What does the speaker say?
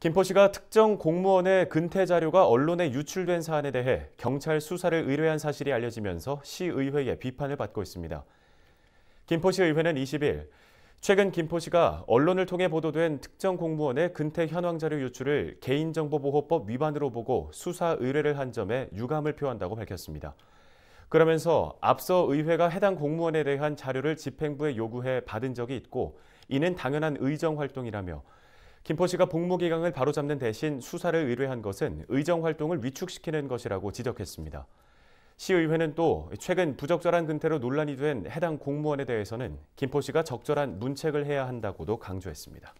김포시가 특정 공무원의 근태 자료가 언론에 유출된 사안에 대해 경찰 수사를 의뢰한 사실이 알려지면서 시의회에 비판을 받고 있습니다. 김포시의회는 20일 최근 김포시가 언론을 통해 보도된 특정 공무원의 근태 현황 자료 유출을 개인정보보호법 위반으로 보고 수사 의뢰를 한 점에 유감을 표한다고 밝혔습니다. 그러면서 앞서 의회가 해당 공무원에 대한 자료를 집행부에 요구해 받은 적이 있고 이는 당연한 의정 활동이라며 김포시가 복무기강을 바로잡는 대신 수사를 의뢰한 것은 의정활동을 위축시키는 것이라고 지적했습니다. 시의회는 또 최근 부적절한 근태로 논란이 된 해당 공무원에 대해서는 김포시가 적절한 문책을 해야 한다고도 강조했습니다.